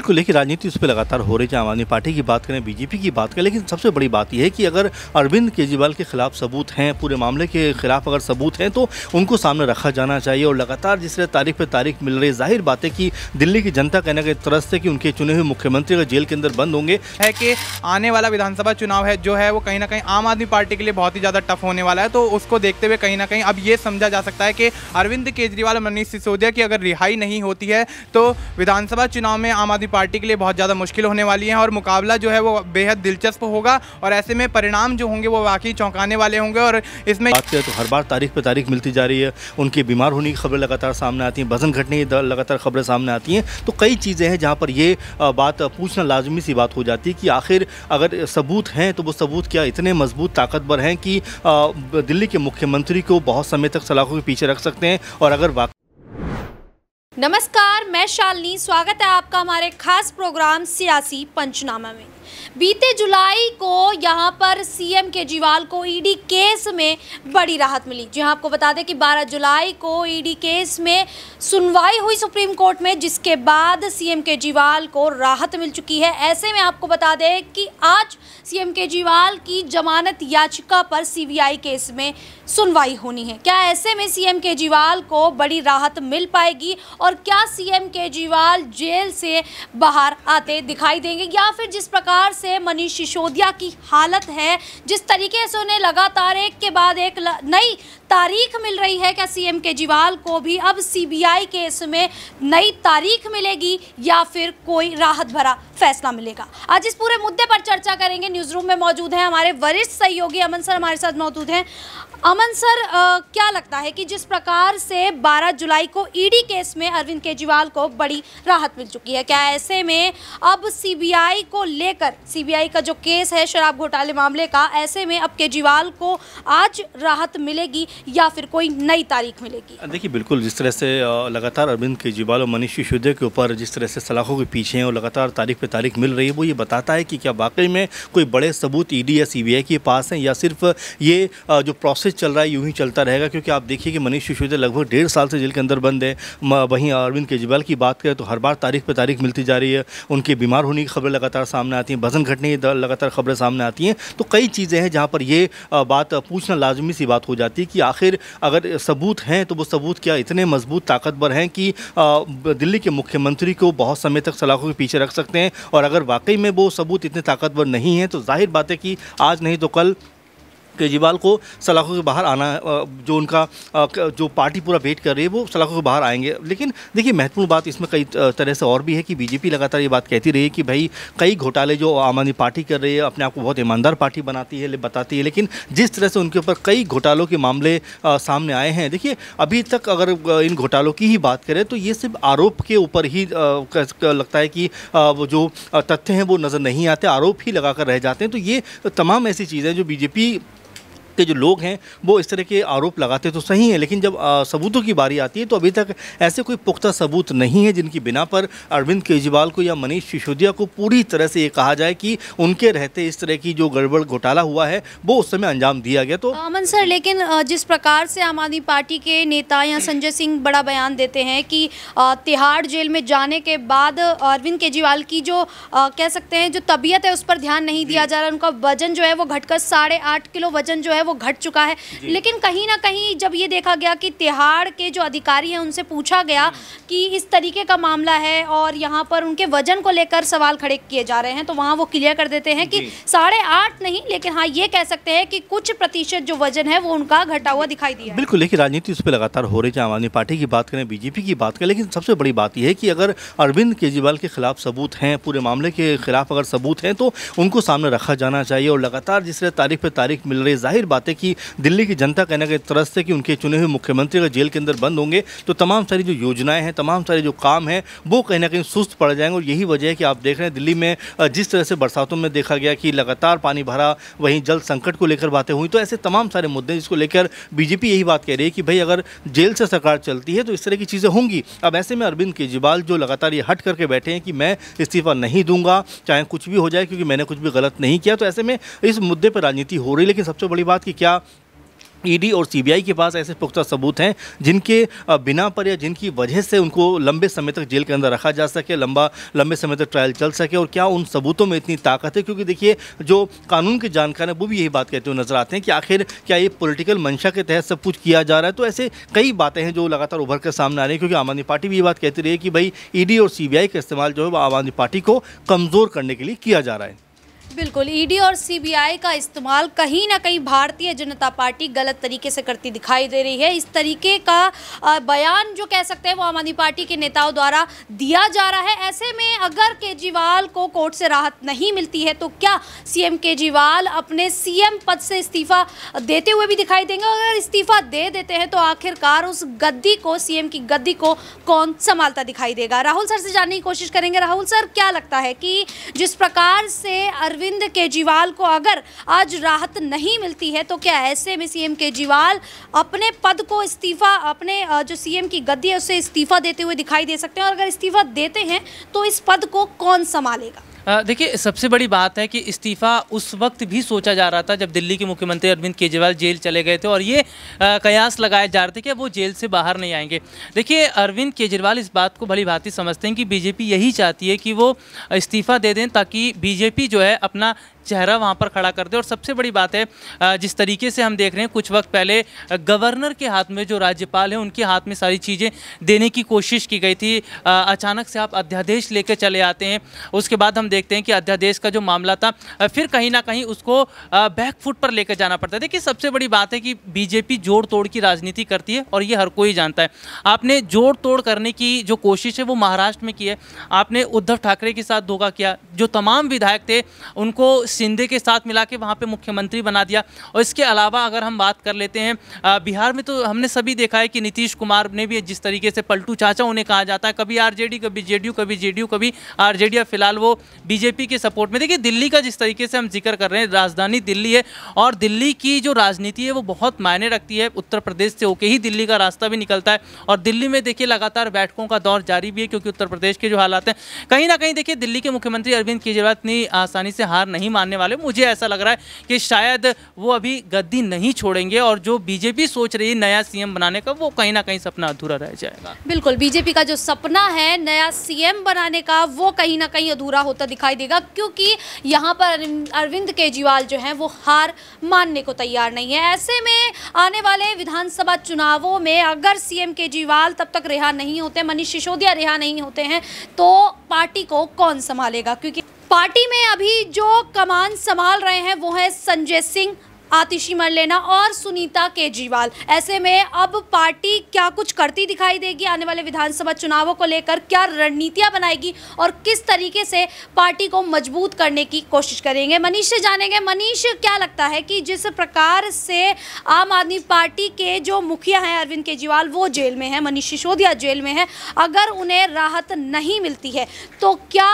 बिल्कुल देखिए राजनीति उस पर लगातार हो रही है आम आदमी पार्टी की बात करें बीजेपी की बात करें लेकिन सबसे बड़ी बात यह है कि अगर अरविंद केजरीवाल के खिलाफ सबूत हैं पूरे मामले के खिलाफ अगर सबूत हैं तो उनको सामने रखा जाना चाहिए और लगातार जिस तरह तारीख पर तारीख मिल रही जाहिर बात है कि दिल्ली की जनता कहना के तरस से कि उनके चुने हुए मुख्यमंत्री अगर जेल के अंदर बंद होंगे है कि आने वाला विधानसभा चुनाव है जो है वो कहीं ना कहीं आम आदमी पार्टी के लिए बहुत ही ज़्यादा टफ होने वाला है तो उसको देखते हुए कहीं ना कहीं अब ये समझा जा सकता है कि अरविंद केजरीवाल और मनीष सिसोदिया की अगर रिहाई नहीं होती है तो विधानसभा चुनाव में आम आदमी पार्टी के लिए बहुत ज़्यादा मुश्किल होने वाली है और मुकाबला जो है वो बेहद दिलचस्प होगा और ऐसे में परिणाम जो होंगे वो वाकई चौंकाने वाले होंगे और इसमें तो हर बार तारीख पर तारीख मिलती जा रही है उनके बीमार होने की खबरें लगातार सामने आती हैं वजन घटने की लगातार खबरें सामने आती हैं तो कई चीज़ें हैं जहाँ पर ये बात पूछना लाजमी सी बात हो जाती है कि आखिर अगर सबूत हैं तो वो सबूत क्या इतने मजबूत ताकतवर हैं कि दिल्ली के मुख्यमंत्री को बहुत समय तक सलाखों के पीछे रख सकते हैं और अगर वाकई नमस्कार मैं शालनी स्वागत है आपका हमारे खास प्रोग्राम सियासी पंचनामा में बीते जुलाई को यहाँ पर सीएम केजरीवाल को ईडी केस में बड़ी राहत मिली जी हाँ, आपको बता दें कि 12 जुलाई को ईडी केस में सुनवाई हुई सुप्रीम कोर्ट में जिसके बाद सीएम केजरीवाल को राहत मिल चुकी है ऐसे में आपको बता दें कि आज सीएम केजरीवाल की जमानत याचिका पर सीबीआई केस में सुनवाई होनी है क्या ऐसे में सीएम केजरीवाल को बड़ी राहत मिल पाएगी और क्या सीएम केजरीवाल जेल से बाहर आते दिखाई देंगे या फिर जिस प्रकार प्रकार से मनीष सिसोदिया की हालत है जिस तरीके से उन्हें लगातार एक के बाद एक नई तारीख मिल रही है क्या सीएम केजरीवाल को भी अब सीबीआई केस में नई तारीख मिलेगी या फिर कोई राहत भरा फैसला मिलेगा आज इस पूरे मुद्दे पर चर्चा करेंगे न्यूज रूम में मौजूद हैं हमारे वरिष्ठ सहयोगी अमन सर हमारे साथ मौजूद हैं अमन सर आ, क्या लगता है कि जिस प्रकार से 12 जुलाई को ईडी e केस में अरविंद केजरीवाल को बड़ी राहत मिल चुकी है क्या ऐसे में अब सीबीआई को लेकर सीबीआई का जो केस है शराब घोटाले मामले का ऐसे में अब केजरीवाल को आज राहत मिलेगी या फिर कोई नई तारीख मिलेगी देखिए बिल्कुल जिस तरह से लगातार अरविंद केजरीवाल और मनीष सिसोदिया के ऊपर जिस तरह से सलाखों के पीछे हैं और लगातार तारीख पर तारीख मिल रही है वो ये बताता है कि क्या वाकई में कोई बड़े सबूत ईडी e या सी के पास हैं या सिर्फ ये जो प्रोसेस से चल रहा है यूं ही चलता रहेगा क्योंकि आप देखिए कि मनीष सिसोदिया लगभग डेढ़ साल से जेल के अंदर बंद है वहीं अरविंद केजरीवाल की बात करें तो हर बार तारीख पर तारीख मिलती जा रही है उनके बीमार होने की खबरें लगातार सामने आती हैं वजन घटने की लगातार खबरें सामने आती हैं तो कई चीज़ें हैं जहाँ पर ये बात पूछना लाजमी सी बात हो जाती है कि आखिर अगर सबूत हैं तो वो सबूत क्या इतने मजबूत ताकतवर हैं कि दिल्ली के मुख्यमंत्री को बहुत समय तक सलाखों के पीछे रख सकते हैं और अगर वाकई में वो सबूत इतने ताकतवर नहीं हैं तो जाहिर बात है कि आज नहीं तो कल केजरीवाल को सलाखों के बाहर आना जो उनका जो पार्टी पूरा वेट कर रही है वो सलाखों के बाहर आएंगे लेकिन देखिए महत्वपूर्ण बात इसमें कई तरह से और भी है कि बीजेपी लगातार ये बात कहती रही है कि भाई कई घोटाले जो आम आदमी पार्टी कर रही है अपने आप को बहुत ईमानदार पार्टी बनाती है बताती है लेकिन जिस तरह से उनके ऊपर कई घोटालों के मामले सामने आए हैं देखिए अभी तक अगर इन घोटालों की ही बात करें तो ये सिर्फ आरोप के ऊपर ही लगता है कि वो जो तथ्य हैं वो नज़र नहीं आते आरोप ही लगा रह जाते हैं तो ये तमाम ऐसी चीज़ें जो बीजेपी के जो लोग हैं वो इस तरह के आरोप लगाते तो सही हैं लेकिन जब सबूतों की बारी आती है तो अभी तक ऐसे कोई पुख्ता सबूत नहीं है जिनकी बिना पर अरविंद केजरीवाल को या मनीष सिसोदिया को पूरी तरह से ये कहा जाए कि उनके रहते इस तरह की जो गड़बड़ घोटाला हुआ है वो उस समय अंजाम दिया गया तो अमन सर लेकिन जिस प्रकार से आम आदमी पार्टी के नेता या संजय सिंह बड़ा बयान देते हैं कि तिहाड़ जेल में जाने के बाद अरविंद केजरीवाल की जो कह सकते हैं जो तबीयत है उस पर ध्यान नहीं दिया जा रहा उनका वजन जो है वो घटकर साढ़े किलो वजन जो है वो घट चुका है लेकिन कहीं ना कहीं जब ये देखा गया कि तिहाड़ के जो अधिकारी हैं उनसे पूछा गया हम्म। कि इस तरीके का मामला है और यहाँ पर उनके वजन को लेकर सवाल खड़े किए जा रहे हैं तो वहाँ वो क्लियर कर देते हैं कि साढ़े नहीं लेकिन हाँ ये कह सकते हैं कि कुछ प्रतिशत जो वजन है वो उनका घटा हुआ दिखाई दिया बिल्कुल लेकिन राजनीति उस पर लगातार हो रही है आम आदमी पार्टी की बात करें बीजेपी की बात करें लेकिन सबसे बड़ी बात यह है कि अगर अरविंद केजरीवाल के खिलाफ सबूत हैं पूरे मामले के खिलाफ अगर सबूत हैं तो उनको सामने रखा जाना चाहिए और लगातार जिस तरह तारीख पर तारीख मिल रही है जाहिर बात है कि दिल्ली की जनता कहना के तरह से कि उनके चुने हुए मुख्यमंत्री अगर जेल के अंदर बंद होंगे तो तमाम सारी जो योजनाएं हैं तमाम सारे जो काम हैं वो कहीं ना कहीं सुस्त पड़ जाएंगे और यही वजह है कि आप देख रहे हैं दिल्ली में जिस तरह से बरसातों में देखा गया कि लगातार पानी भरा वहीं जल संकट को लेकर बातें हुई तो ऐसे तमाम सारे मुद्दे जिसको लेकर बीजेपी यही बात कह रही है कि भाई अगर जेल से सरकार चलती है तो इस तरह की चीज़ें होंगी अब ऐसे में अरविंद केजरीवाल जो लगातार ये हट करके बैठे हैं कि मैं इस्तीफा नहीं दूंगा चाहे कुछ भी हो जाए क्योंकि मैंने कुछ भी गलत नहीं किया तो ऐसे में इस मुद्दे पर राजनीति हो रही लेकिन सबसे बड़ी बात साथ कि क्या ईडी e और सीबीआई के पास ऐसे पुख्ता सबूत हैं जिनके बिना पर या जिनकी वजह से उनको लंबे समय तक जेल के अंदर रखा जा सके लंबा लंबे समय तक ट्रायल चल सके और क्या उन सबूतों में इतनी ताकत है क्योंकि देखिए जो कानून के जानकार हैं वो भी यही बात कहते हुए नजर आते हैं कि आखिर क्या ये पोलिटिकल मंशा के तहत सब कुछ किया जा रहा है तो ऐसे कई बातें हैं जो लगातार उभर कर सामने आ रही है क्योंकि आम आदमी पार्टी भी ये बात कहती रही है कि भाई ई e और सी का इस्तेमाल जो है वो आम आदमी पार्टी को कमज़ोर करने के लिए किया जा रहा है बिल्कुल ईडी e और सीबीआई का इस्तेमाल कहीं ना कहीं भारतीय जनता पार्टी गलत तरीके से करती दिखाई दे रही है इस तरीके का बयान जो कह सकते हैं वो आम आदमी पार्टी के नेताओं द्वारा दिया जा रहा है ऐसे में अगर केजरीवाल को कोर्ट से राहत नहीं मिलती है तो क्या सीएम केजरीवाल अपने सीएम पद से इस्तीफा देते हुए भी दिखाई देंगे और अगर इस्तीफा दे देते हैं तो आखिरकार उस गद्दी को सीएम की गद्दी को कौन संभालता दिखाई देगा राहुल सर से जानने की कोशिश करेंगे राहुल सर क्या लगता है कि जिस प्रकार से अरविंद केजरीवाल को अगर आज राहत नहीं मिलती है तो क्या ऐसे में सीएम केजरीवाल अपने पद को इस्तीफा अपने जो सीएम की गद्दी है उसे इस्तीफा देते हुए दिखाई दे सकते हैं और अगर इस्तीफा देते हैं तो इस पद को कौन संभालेगा देखिए सबसे बड़ी बात है कि इस्तीफ़ा उस वक्त भी सोचा जा रहा था जब दिल्ली के मुख्यमंत्री अरविंद केजरीवाल जेल चले गए थे और ये आ, कयास लगाए जा रहे थे कि वो जेल से बाहर नहीं आएंगे देखिए अरविंद केजरीवाल इस बात को भली भांति समझते हैं कि बीजेपी यही चाहती है कि वो इस्तीफ़ा दे दें ताकि बीजेपी जो है अपना चेहरा वहाँ पर खड़ा कर दे और सबसे बड़ी बात है जिस तरीके से हम देख रहे हैं कुछ वक्त पहले गवर्नर के हाथ में जो राज्यपाल हैं उनके हाथ में सारी चीज़ें देने की कोशिश की गई थी अचानक से आप अध्यादेश लेकर चले आते हैं उसके बाद हम देखते हैं कि अध्यादेश का जो मामला था फिर कहीं ना कहीं उसको बैकफुट पर लेकर जाना पड़ता है देखिए सबसे बड़ी बात है कि बीजेपी जोड़ तोड़ की राजनीति करती है और ये हर कोई जानता है आपने जोड़ तोड़ करने की जो कोशिश है वो महाराष्ट्र में की है आपने उद्धव ठाकरे के साथ धोखा किया जो तमाम विधायक थे उनको शिंदे के साथ मिला के वहाँ पर मुख्यमंत्री बना दिया और इसके अलावा अगर हम बात कर लेते हैं बिहार में तो हमने सभी देखा है कि नीतीश कुमार ने भी जिस तरीके से पलटू चाचा उन्हें कहा जाता है कभी आर कभी जे कभी जे कभी आरजेडी फिलहाल वो बीजेपी के सपोर्ट में देखिए दिल्ली का जिस तरीके से हम जिक्र कर रहे हैं राजधानी दिल्ली है और दिल्ली की जो राजनीति है वो बहुत मायने रखती है उत्तर प्रदेश से होके ही दिल्ली का रास्ता भी निकलता है और दिल्ली में देखिए लगातार बैठकों का दौर जारी भी है क्योंकि उत्तर प्रदेश के जो हालात हैं कहीं ना कहीं देखिए दिल्ली के मुख्यमंत्री अरविंद केजरीवाल इतनी आसानी से हार नहीं मान मानने वाले मुझे ऐसा लग रहा है कि शायद वो अभी गद्दी नहीं छोड़ेंगे और जो बीजेपी सोच रही है नया सीएम बनाने का वो कहीं ना कहीं सपना अधूरा रह जाएगा बिल्कुल बीजेपी का जो सपना है नया सीएम बनाने का वो कहीं ना कहीं अधूरा होता दिखाई देगा क्योंकि यहाँ पर अरविंद केजरीवाल जो है वो हार मानने को तैयार नहीं है ऐसे में आने वाले विधानसभा चुनावों में अगर सीएम केजरीवाल तब तक रिहा नहीं होते मनीष सिसोदिया रिहा नहीं होते हैं तो पार्टी को कौन संभालेगा क्योंकि पार्टी में अभी जो कमान संभाल रहे हैं वो है संजय सिंह आतिशी मरलेना और सुनीता केजरीवाल ऐसे में अब पार्टी क्या कुछ करती दिखाई देगी आने वाले विधानसभा चुनावों को लेकर क्या रणनीतियां बनाएगी और किस तरीके से पार्टी को मजबूत करने की कोशिश करेंगे मनीष से जानेंगे मनीष क्या लगता है कि जिस प्रकार से आम आदमी पार्टी के जो मुखिया हैं अरविंद केजरीवाल वो जेल में है मनीष सिसोदिया जेल में है अगर उन्हें राहत नहीं मिलती है तो क्या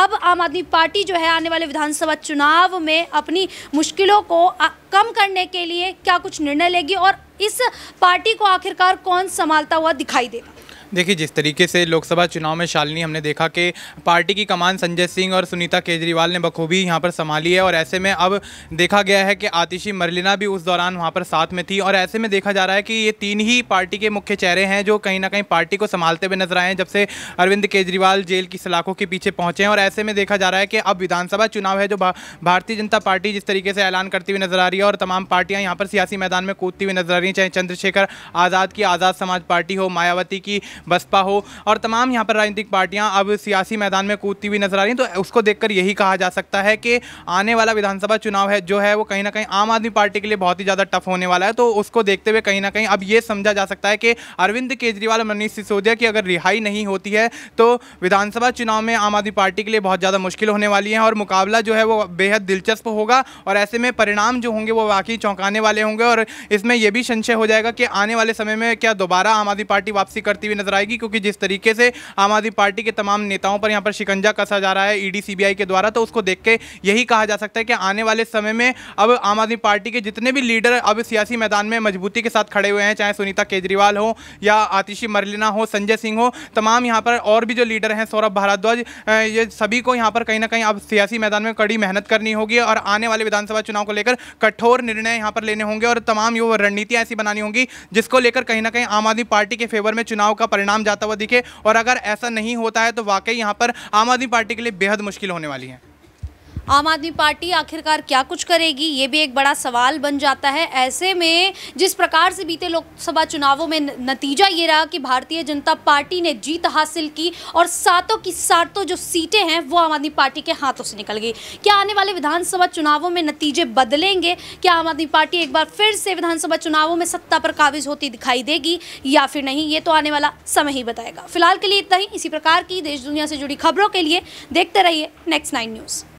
अब आम आदमी पार्टी जो है आने वाले विधानसभा चुनाव में अपनी मुश्किलों को कम करने के लिए क्या कुछ निर्णय लेगी और इस पार्टी को आखिरकार कौन संभालता हुआ दिखाई देगा देखिए जिस तरीके से लोकसभा चुनाव में शालिनी हमने देखा कि पार्टी की कमान संजय सिंह और सुनीता केजरीवाल ने बखूबी यहाँ पर संभाली है और ऐसे में अब देखा गया है कि आतिशी मरलिना भी उस दौरान वहाँ पर साथ में थी और ऐसे में देखा जा रहा है कि ये तीन ही पार्टी के मुख्य चेहरे हैं जो कहीं ना कहीं पार्टी को संभालते हुए नजर आए हैं जब से अरविंद केजरीवाल जेल की सलाखों के पीछे पहुँचे हैं और ऐसे में देखा जा रहा है कि अब विधानसभा चुनाव है जो भारतीय जनता पार्टी जिस तरीके से ऐलान करती हुई नजर आ रही है और तमाम पार्टियाँ यहाँ पर सियासी मैदान में कूदती हुई नजर आ रही हैं चाहे चंद्रशेखर आज़ाद की आज़ाद समाज पार्टी हो मायावती की बसपा हो और तमाम यहाँ पर राजनीतिक पार्टियाँ अब सियासी मैदान में कूदती हुई नजर आ रही हैं तो उसको देखकर यही कहा जा सकता है कि आने वाला विधानसभा चुनाव है जो है वो कहीं ना कहीं आम आदमी पार्टी के लिए बहुत ही ज़्यादा टफ होने वाला है तो उसको देखते हुए कहीं ना कहीं अब ये समझा जा सकता है कि अरविंद केजरीवाल और मनीष सिसोदिया की अगर रिहाई नहीं होती है तो विधानसभा चुनाव में आम आदमी पार्टी के लिए बहुत ज़्यादा मुश्किल होने वाली है और मुकाबला जो है वो बेहद दिलचस्प होगा और ऐसे में परिणाम जो होंगे वो वाकई चौंकाने वाले होंगे और इसमें यह भी संशय हो जाएगा कि आने वाले समय में क्या दोबारा आम आदमी पार्टी वापसी करती हुई नजर नजर आएगी क्योंकि जिस तरीके से आम आदमी पार्टी के तमाम नेताओं पर यहाँ पर शिकंजा कसा जा रहा है ईडी e सीबीआई के द्वारा तो उसको देख के यही कहा जा सकता है कि आने वाले समय में अब आम आदमी पार्टी के जितने भी लीडर अब सियासी मैदान में मजबूती के साथ खड़े हुए हैं चाहे सुनीता केजरीवाल हो या आतिशी मरलिना हो संजय सिंह हो तमाम यहाँ पर और भी जो लीडर हैं सौरभ भारद्वाज ये सभी को यहाँ पर कहीं ना कहीं अब सियासी मैदान में कड़ी मेहनत करनी होगी और आने वाले विधानसभा चुनाव को लेकर कठोर निर्णय यहाँ पर लेने होंगे और तमाम युवा रणनीतियाँ ऐसी बनानी होंगी जिसको लेकर कहीं ना कहीं आम आदमी पार्टी के फेवर में चुनाव का परिणाम जाता हुआ दिखे और अगर ऐसा नहीं होता है तो वाकई यहाँ पर आम आदमी पार्टी के लिए बेहद मुश्किल होने वाली है आम आदमी पार्टी आखिरकार क्या कुछ करेगी ये भी एक बड़ा सवाल बन जाता है ऐसे में जिस प्रकार से बीते लोकसभा चुनावों में नतीजा ये रहा कि भारतीय जनता पार्टी ने जीत हासिल की और सातों की सातों जो सीटें हैं वो आम आदमी पार्टी के हाथों से निकल गई क्या आने वाले विधानसभा चुनावों में नतीजे बदलेंगे क्या आम आदमी पार्टी एक बार फिर से विधानसभा चुनावों में सत्ता पर काबिज होती दिखाई देगी या फिर नहीं ये तो आने वाला समय ही बताएगा फिलहाल के लिए इतना ही इसी प्रकार की देश दुनिया से जुड़ी खबरों के लिए देखते रहिए नेक्स्ट नाइन न्यूज़